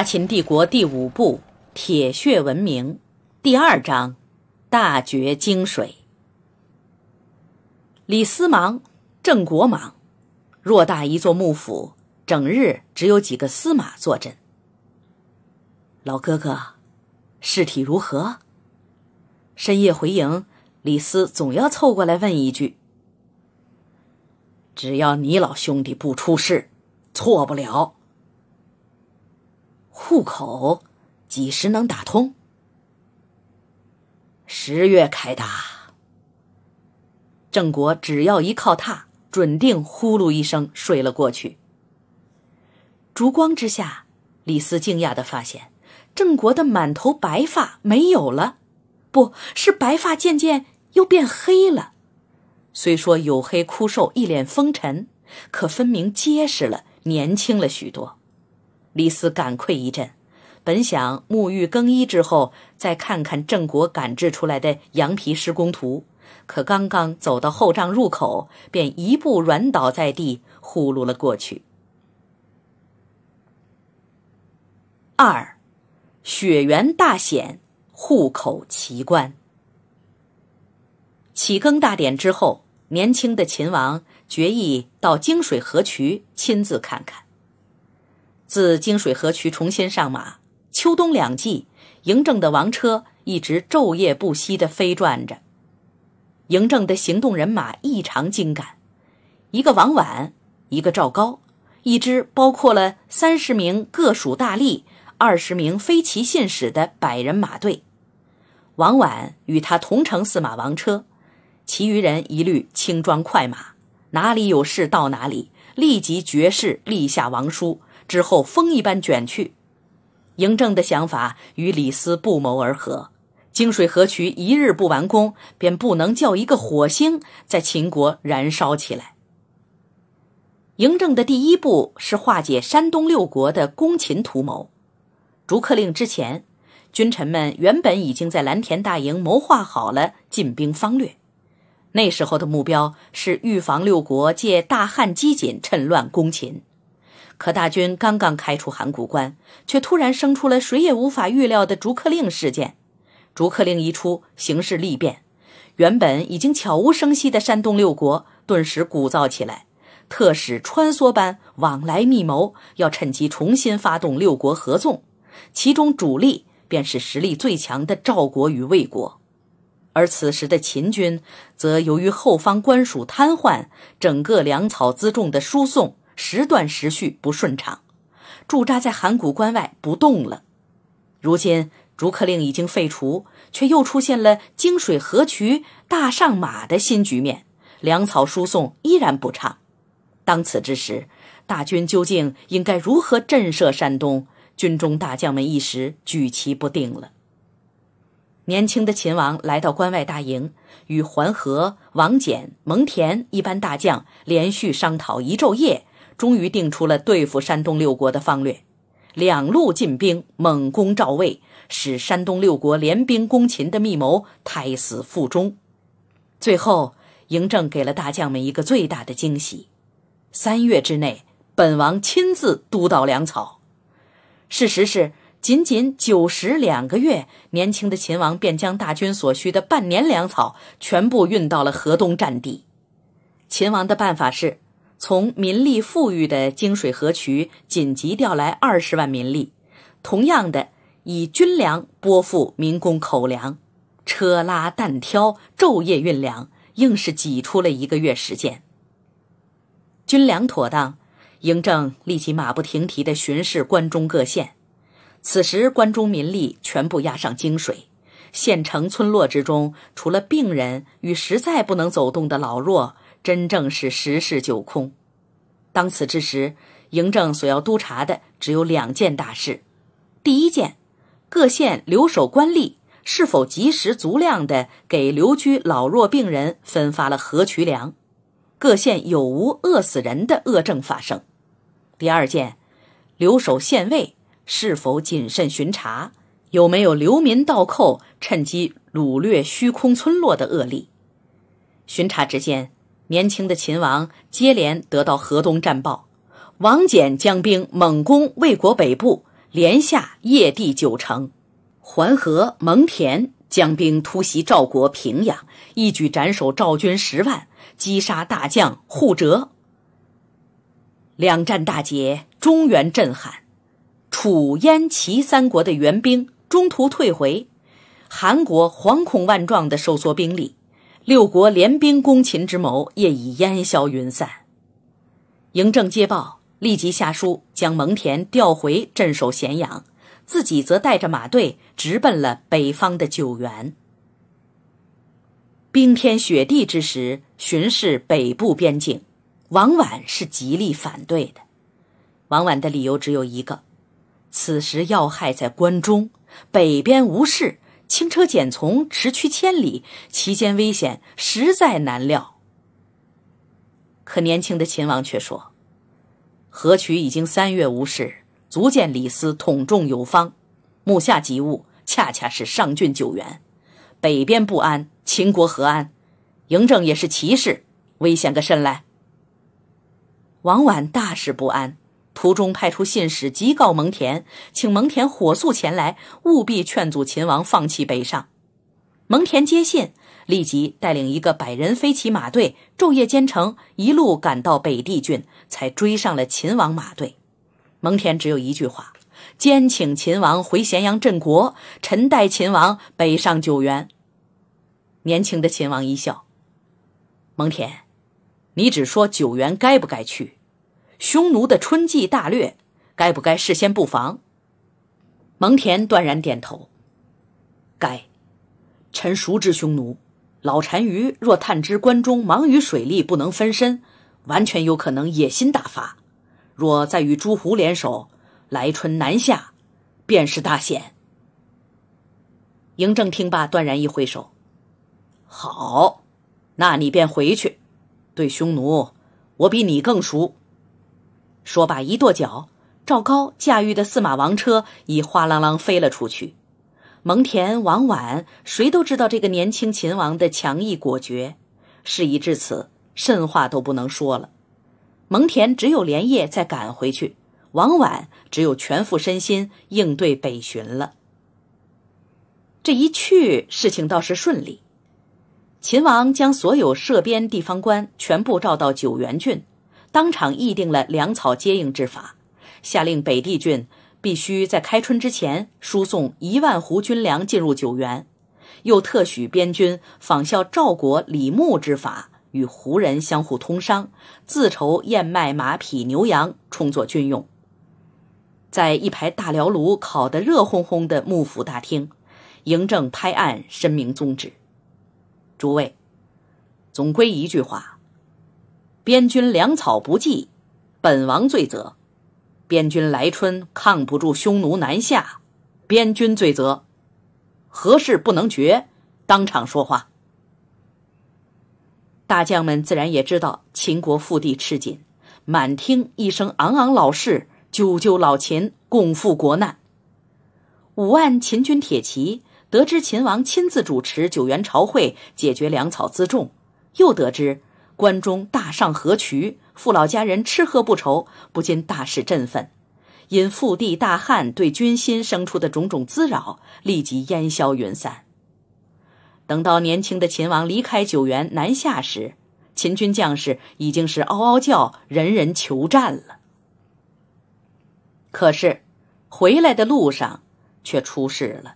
《大秦帝国》第五部《铁血文明》第二章《大绝精水》。李斯忙，郑国忙，偌大一座幕府，整日只有几个司马坐镇。老哥哥，事体如何？深夜回营，李斯总要凑过来问一句：“只要你老兄弟不出事，错不了。”户口几时能打通？十月开打。郑国只要一靠榻，准定呼噜一声睡了过去。烛光之下，李斯惊讶的发现，郑国的满头白发没有了，不是白发，渐渐又变黑了。虽说黝黑枯瘦，一脸风尘，可分明结实了，年轻了许多。李斯感愧一阵，本想沐浴更衣之后再看看郑国赶制出来的羊皮施工图，可刚刚走到后帐入口，便一步软倒在地，呼噜了过去。二，雪原大险，户口奇观。启耕大典之后，年轻的秦王决意到泾水河渠亲自看看。自泾水河渠重新上马，秋冬两季，嬴政的王车一直昼夜不息地飞转着。嬴政的行动人马异常精干，一个王婉，一个赵高，一支包括了三十名各属大吏、二十名飞骑信使的百人马队。王婉与他同乘驷马王车，其余人一律轻装快马，哪里有事到哪里，立即绝世立下王书。之后，风一般卷去。嬴政的想法与李斯不谋而合。泾水河渠一日不完工，便不能叫一个火星在秦国燃烧起来。嬴政的第一步是化解山东六国的攻秦图谋。逐客令之前，君臣们原本已经在蓝田大营谋划好了进兵方略。那时候的目标是预防六国借大旱饥馑趁乱攻秦。可大军刚刚开出函谷关，却突然生出了谁也无法预料的逐客令事件。逐客令一出，形势利变，原本已经悄无声息的山东六国顿时鼓噪起来。特使穿梭般往来密谋，要趁机重新发动六国合纵，其中主力便是实力最强的赵国与魏国。而此时的秦军，则由于后方官署瘫痪，整个粮草辎重的输送。时断时续，不顺畅。驻扎在函谷关外不动了。如今逐客令已经废除，却又出现了泾水河渠大上马的新局面，粮草输送依然不畅。当此之时，大军究竟应该如何震慑山东？军中大将们一时举棋不定了。年轻的秦王来到关外大营，与桓、和、王翦、蒙恬一般大将连续商讨一昼夜。终于定出了对付山东六国的方略，两路进兵，猛攻赵魏，使山东六国联兵攻秦的密谋胎死腹中。最后，嬴政给了大将们一个最大的惊喜：三月之内，本王亲自督导粮草。事实是，仅仅九十两个月，年轻的秦王便将大军所需的半年粮草全部运到了河东战地。秦王的办法是。从民力富裕的泾水河渠紧急调来二十万民力，同样的以军粮拨付民工口粮，车拉担挑，昼夜运粮，硬是挤出了一个月时间。军粮妥当，嬴政立即马不停蹄的巡视关中各县。此时关中民力全部押上泾水，县城村落之中，除了病人与实在不能走动的老弱。真正是十室九空。当此之时，嬴政所要督查的只有两件大事：第一件，各县留守官吏是否及时足量地给留居老弱病人分发了河渠粮；各县有无饿死人的恶政发生。第二件，留守县尉是否谨慎巡查，有没有流民盗寇趁机掳掠虚空村落的恶例。巡查之间。年轻的秦王接连得到河东战报，王翦将兵猛攻魏国北部，连下邺地九城；桓河、蒙恬将兵突袭赵国平阳，一举斩首赵军十万，击杀大将扈哲。两战大捷，中原震撼，楚、燕、齐三国的援兵中途退回，韩国惶恐万状地收缩兵力。六国联兵攻秦之谋也已烟消云散。嬴政接报，立即下书将蒙恬调回镇守咸阳，自己则带着马队直奔了北方的九原。冰天雪地之时，巡视北部边境，王婉是极力反对的。王婉的理由只有一个：此时要害在关中，北边无事。轻车简从，驰驱千里，其间危险实在难料。可年轻的秦王却说：“河曲已经三月无事，足见李斯统众有方。目下急务恰恰是上郡九援。北边不安，秦国何安？嬴政也是骑士，危险个甚来？”王婉大事不安。途中派出信使急告蒙恬，请蒙恬火速前来，务必劝阻秦王放弃北上。蒙恬接信，立即带领一个百人飞骑马队，昼夜兼程，一路赶到北地郡，才追上了秦王马队。蒙恬只有一句话：“兼请秦王回咸阳镇国，臣代秦王北上九原。”年轻的秦王一笑：“蒙恬，你只说九原该不该去。”匈奴的春季大略，该不该事先布防？蒙恬断然点头。该，臣熟知匈奴。老单于若探知关中忙于水利不能分身，完全有可能野心大发。若再与诸胡联手来春南下，便是大险。嬴政听罢，断然一挥手：“好，那你便回去。对匈奴，我比你更熟。”说罢，一跺脚，赵高驾驭的驷马王车已哗啷啷飞了出去。蒙恬、王婉，谁都知道这个年轻秦王的强毅果决，事已至此，甚话都不能说了。蒙恬只有连夜再赶回去，王婉只有全副身心应对北巡了。这一去，事情倒是顺利，秦王将所有设边地方官全部召到九原郡。当场议定了粮草接应之法，下令北地郡必须在开春之前输送一万斛军粮进入九原，又特许边军仿效赵国李牧之法，与胡人相互通商，自筹燕麦、马匹、牛羊充作军用。在一排大辽炉烤得热烘烘的幕府大厅，嬴政拍案申明宗旨：诸位，总归一句话。边军粮草不济，本王罪责；边军来春抗不住匈奴南下，边军罪责。何事不能决？当场说话。大将们自然也知道秦国腹地吃紧，满厅一声昂昂老士，救救老秦，共赴国难。五万秦军铁骑得知秦王亲自主持九原朝会，解决粮草辎重，又得知。关中大上河渠，父老家人吃喝不愁，不禁大是振奋。因腹地大旱对军心生出的种种滋扰，立即烟消云散。等到年轻的秦王离开九原南下时，秦军将士已经是嗷嗷叫，人人求战了。可是，回来的路上却出事了。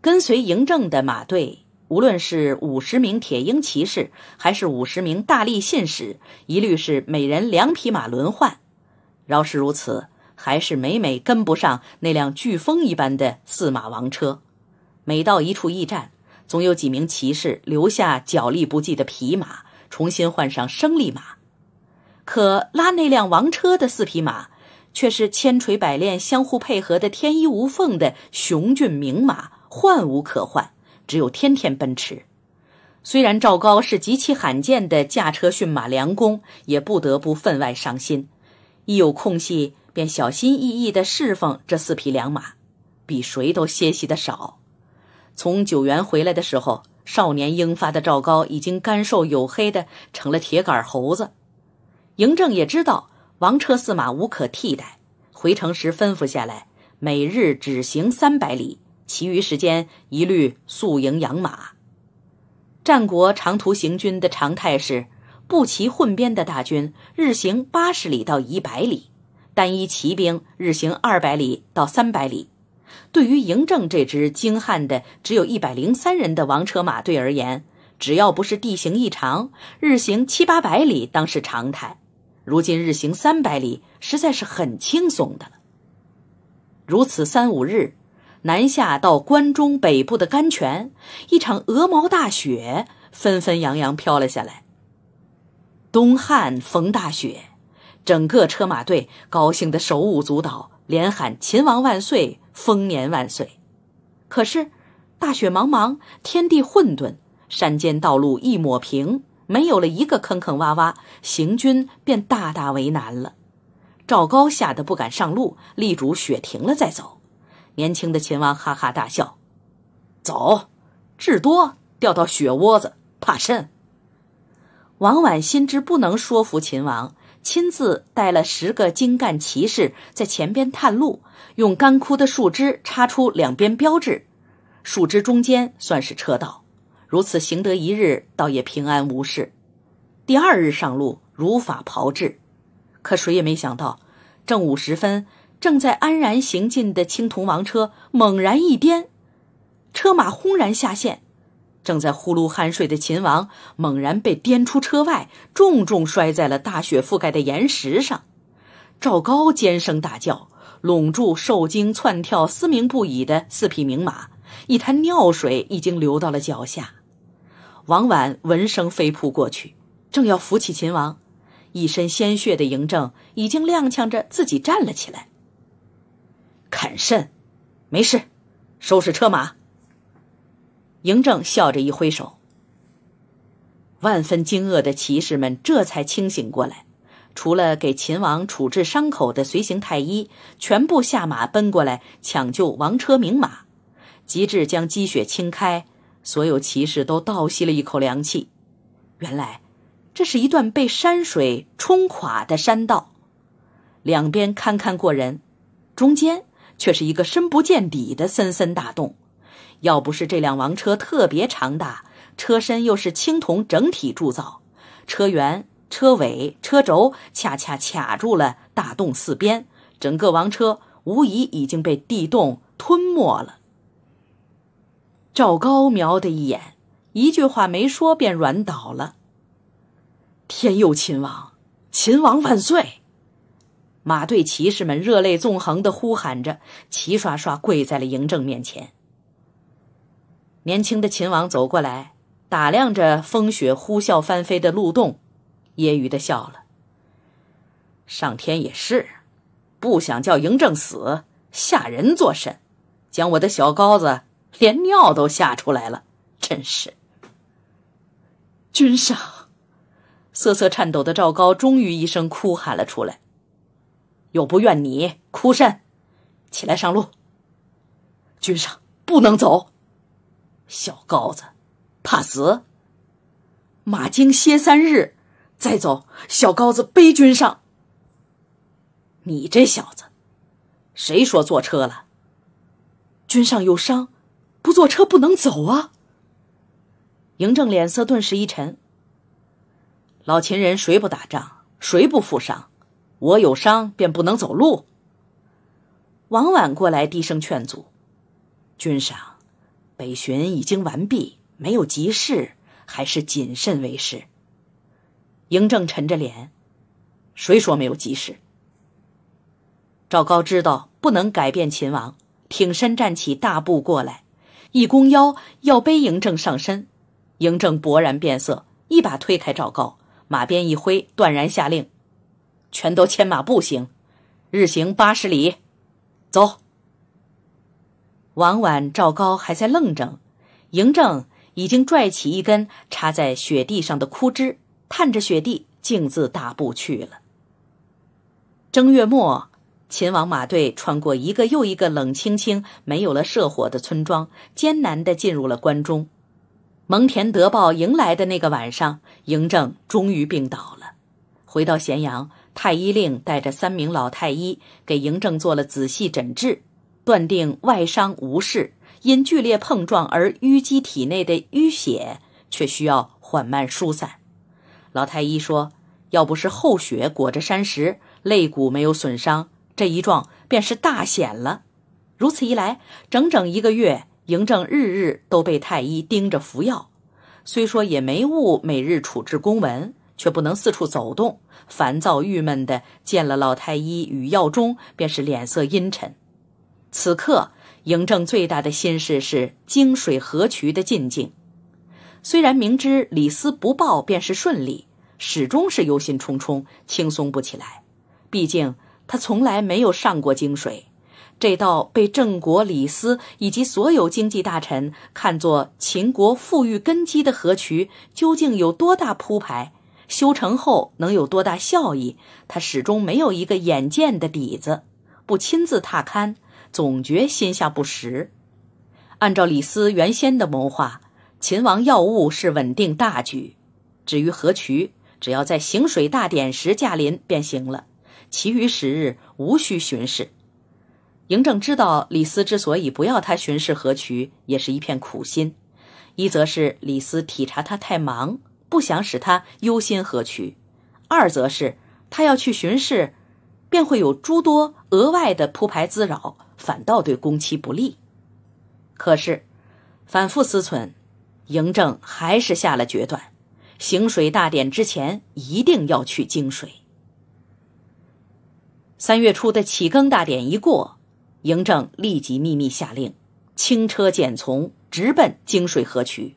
跟随嬴政的马队。无论是五十名铁鹰骑士，还是五十名大力信使，一律是每人两匹马轮换。饶是如此，还是每每跟不上那辆飓风一般的四马王车。每到一处驿站，总有几名骑士留下脚力不济的匹马，重新换上生力马。可拉那辆王车的四匹马，却是千锤百炼、相互配合的天衣无缝的雄俊名马，换无可换。只有天天奔驰。虽然赵高是极其罕见的驾车驯马良工，也不得不分外伤心。一有空隙，便小心翼翼地侍奉这四匹良马，比谁都歇息的少。从九原回来的时候，少年英发的赵高已经干瘦黝黑的成了铁杆猴子。嬴政也知道王车驷马无可替代，回城时吩咐下来，每日只行三百里。其余时间一律宿营养马。战国长途行军的常态是，步骑混编的大军日行八十里到一百里，单一骑兵日行二百里到三百里。对于嬴政这支精悍的只有一百零三人的王车马队而言，只要不是地形异常，日行七八百里当是常态。如今日行三百里，实在是很轻松的了。如此三五日。南下到关中北部的甘泉，一场鹅毛大雪纷纷扬扬飘了下来。东汉逢大雪，整个车马队高兴得手舞足蹈，连喊“秦王万岁，丰年万岁”。可是大雪茫茫，天地混沌，山间道路一抹平，没有了一个坑坑洼洼，行军便大大为难了。赵高吓得不敢上路，力主雪停了再走。年轻的秦王哈哈大笑，走，至多掉到雪窝子，怕甚？王婉心知不能说服秦王，亲自带了十个精干骑士在前边探路，用干枯的树枝插出两边标志，树枝中间算是车道。如此行得一日，倒也平安无事。第二日上路，如法炮制，可谁也没想到，正午时分。正在安然行进的青铜王车猛然一颠，车马轰然下陷。正在呼噜酣睡的秦王猛然被颠出车外，重重摔在了大雪覆盖的岩石上。赵高尖声大叫，拢住受惊窜跳、嘶鸣不已的四匹名马，一滩尿水已经流到了脚下。王婉闻声飞扑过去，正要扶起秦王，一身鲜血的嬴政已经踉跄着自己站了起来。砍慎，没事，收拾车马。嬴政笑着一挥手，万分惊愕的骑士们这才清醒过来。除了给秦王处置伤口的随行太医，全部下马奔过来抢救王车明马。及至将积雪清开，所有骑士都倒吸了一口凉气。原来，这是一段被山水冲垮的山道，两边堪堪过人，中间。却是一个深不见底的森森大洞，要不是这辆王车特别长大，车身又是青铜整体铸造，车辕、车尾、车轴恰恰卡住了大洞四边，整个王车无疑已经被地洞吞没了。赵高瞄的一眼，一句话没说，便软倒了。天佑秦王，秦王万岁！马队骑士们热泪纵横的呼喊着，齐刷刷跪在了嬴政面前。年轻的秦王走过来，打量着风雪呼啸翻飞的路洞，揶揄的笑了：“上天也是不想叫嬴政死，吓人作甚？将我的小羔子连尿都吓出来了，真是！”君上，瑟瑟颤抖的赵高终于一声哭喊了出来。又不怨你，哭甚！起来上路。君上不能走，小高子怕死。马惊歇三日，再走。小高子背君上。你这小子，谁说坐车了？君上有伤，不坐车不能走啊。嬴政脸色顿时一沉。老秦人谁不打仗，谁不负伤？我有伤，便不能走路。王婉过来低声劝阻：“君上，北巡已经完毕，没有急事，还是谨慎为是。”嬴政沉着脸：“谁说没有急事？”赵高知道不能改变秦王，挺身站起，大步过来，一弓腰要背嬴政上身。嬴政勃然变色，一把推开赵高，马鞭一挥，断然下令。全都牵马步行，日行八十里，走。王婉、赵高还在愣着，嬴政已经拽起一根插在雪地上的枯枝，探着雪地，径自大步去了。正月末，秦王马队穿过一个又一个冷清清、没有了社火的村庄，艰难的进入了关中。蒙恬得报迎来的那个晚上，嬴政终于病倒了，回到咸阳。太医令带着三名老太医给嬴政做了仔细诊治，断定外伤无事，因剧烈碰撞而淤积体内的淤血却需要缓慢疏散。老太医说：“要不是厚血裹着山石，肋骨没有损伤，这一撞便是大险了。”如此一来，整整一个月，嬴政日日都被太医盯着服药，虽说也没误每日处置公文。却不能四处走动，烦躁郁闷的见了老太医与药中，便是脸色阴沉。此刻嬴政最大的心事是泾水河渠的进境，虽然明知李斯不报便是顺利，始终是忧心忡忡，轻松不起来。毕竟他从来没有上过泾水，这道被郑国李斯以及所有经济大臣看作秦国富裕根基的河渠，究竟有多大铺排？修成后能有多大效益？他始终没有一个眼见的底子，不亲自踏勘，总觉心下不实。按照李斯原先的谋划，秦王要务是稳定大局，至于河渠，只要在行水大典时驾临便行了，其余时日无需巡视。嬴政知道李斯之所以不要他巡视河渠，也是一片苦心，一则是李斯体察他太忙。不想使他忧心河渠，二则是他要去巡视，便会有诸多额外的铺排滋扰，反倒对工期不利。可是反复思忖，嬴政还是下了决断：行水大典之前一定要去泾水。三月初的启耕大典一过，嬴政立即秘密下令，轻车简从，直奔泾水河渠。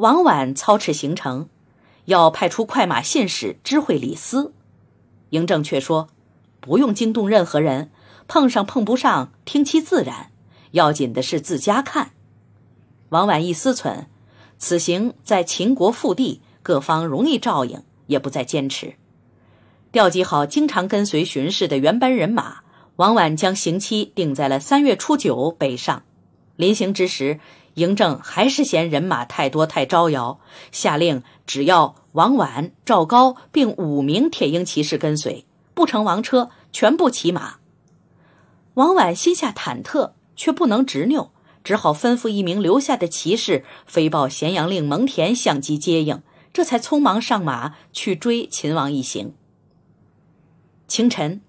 王绾操持行程，要派出快马信使知会李斯。嬴政却说：“不用惊动任何人，碰上碰不上，听其自然。要紧的是自家看。”王绾一思忖，此行在秦国腹地，各方容易照应，也不再坚持。调集好经常跟随巡视的原班人马，王绾将刑期定在了三月初九北上。临行之时。嬴政还是嫌人马太多太招摇，下令只要王婉、赵高并五名铁鹰骑士跟随，不成王车，全部骑马。王婉心下忐忑，却不能执拗，只好吩咐一名留下的骑士飞报咸阳令蒙恬相机接应，这才匆忙上马去追秦王一行。清晨，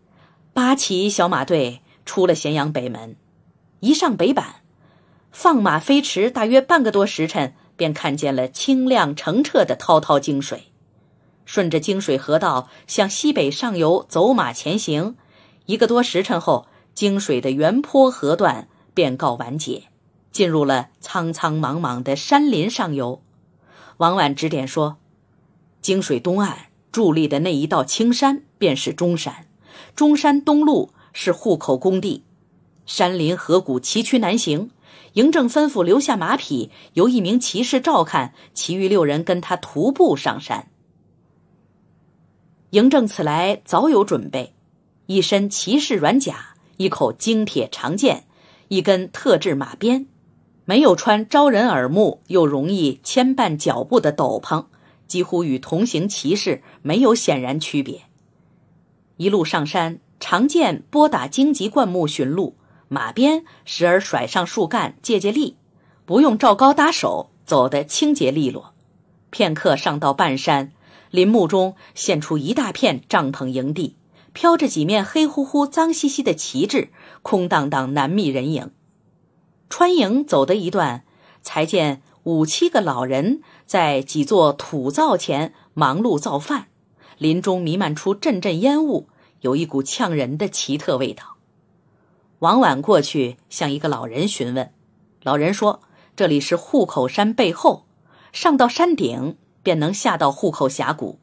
八骑小马队出了咸阳北门，一上北板，放马飞驰，大约半个多时辰，便看见了清亮澄澈的滔滔泾水。顺着泾水河道向西北上游走马前行，一个多时辰后，泾水的原坡河段便告完结，进入了苍苍莽莽的山林上游。王婉指点说：“泾水东岸伫立的那一道青山便是中山，中山东麓是户口工地，山林河谷崎岖难行。”嬴政吩咐留下马匹，由一名骑士照看，其余六人跟他徒步上山。嬴政此来早有准备，一身骑士软甲，一口精铁长剑，一根特制马鞭，没有穿招人耳目又容易牵绊脚步的斗篷，几乎与同行骑士没有显然区别。一路上山，长剑拨打荆棘灌木寻路。马鞭时而甩上树干借借力，不用赵高搭手，走得清洁利落。片刻上到半山，林木中现出一大片帐篷营地，飘着几面黑乎乎、脏兮兮的旗帜，空荡荡难觅人影。穿营走的一段，才见五七个老人在几座土灶前忙碌造饭，林中弥漫出阵阵烟雾，有一股呛人的奇特味道。王婉过去向一个老人询问，老人说：“这里是户口山背后，上到山顶便能下到户口峡谷。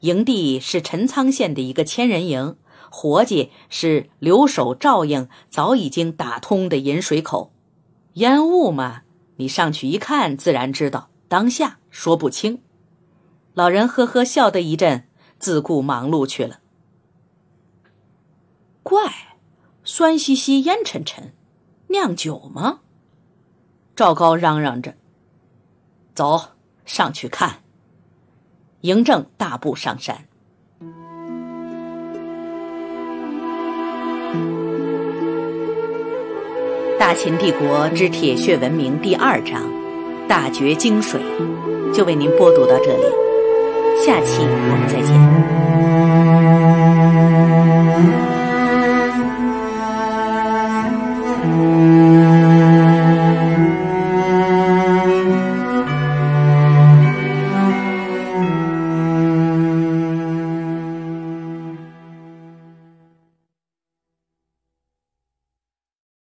营地是陈仓县的一个千人营，活计是留守照应，早已经打通的引水口。烟雾嘛，你上去一看，自然知道。当下说不清。”老人呵呵笑的一阵，自顾忙碌去了。怪。酸兮兮，烟沉沉，酿酒吗？赵高嚷嚷着：“走，上去看。”嬴政大步上山。《大秦帝国之铁血文明》第二章《大觉精水》，就为您播读到这里，下期我们再见。